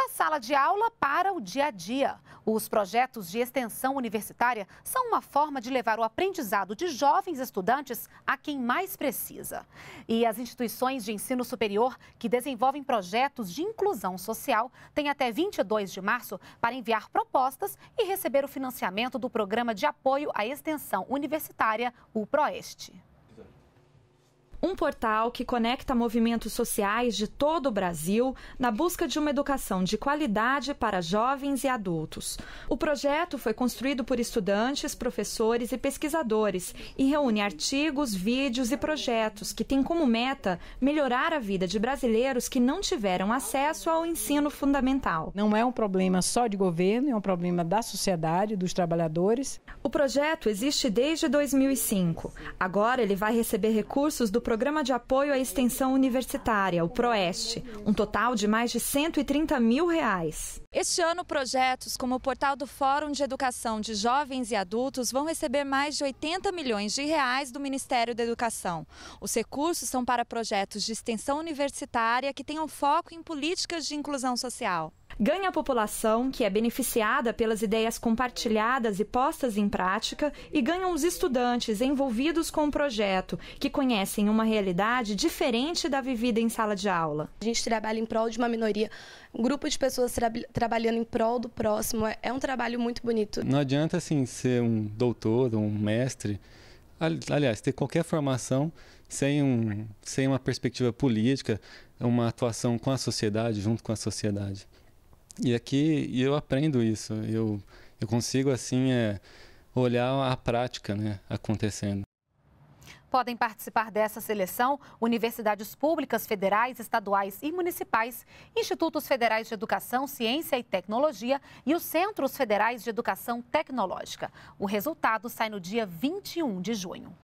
da sala de aula para o dia a dia. Os projetos de extensão universitária são uma forma de levar o aprendizado de jovens estudantes a quem mais precisa. E as instituições de ensino superior que desenvolvem projetos de inclusão social têm até 22 de março para enviar propostas e receber o financiamento do Programa de Apoio à Extensão Universitária, o PROESTE um portal que conecta movimentos sociais de todo o Brasil na busca de uma educação de qualidade para jovens e adultos. O projeto foi construído por estudantes, professores e pesquisadores e reúne artigos, vídeos e projetos que têm como meta melhorar a vida de brasileiros que não tiveram acesso ao ensino fundamental. Não é um problema só de governo, é um problema da sociedade, dos trabalhadores. O projeto existe desde 2005. Agora ele vai receber recursos do Programa de Apoio à Extensão Universitária, o PROEST, um total de mais de 130 mil reais. Este ano, projetos como o portal do Fórum de Educação de Jovens e Adultos vão receber mais de 80 milhões de reais do Ministério da Educação. Os recursos são para projetos de extensão universitária que tenham foco em políticas de inclusão social ganha a população, que é beneficiada pelas ideias compartilhadas e postas em prática, e ganham os estudantes envolvidos com o projeto, que conhecem uma realidade diferente da vivida em sala de aula. A gente trabalha em prol de uma minoria, um grupo de pessoas tra trabalhando em prol do próximo, é, é um trabalho muito bonito. Não adianta assim ser um doutor, um mestre, aliás, ter qualquer formação sem, um, sem uma perspectiva política, uma atuação com a sociedade, junto com a sociedade. E aqui eu aprendo isso. Eu, eu consigo, assim, é, olhar a prática né, acontecendo. Podem participar dessa seleção universidades públicas, federais, estaduais e municipais, institutos federais de educação, ciência e tecnologia e os centros federais de educação tecnológica. O resultado sai no dia 21 de junho.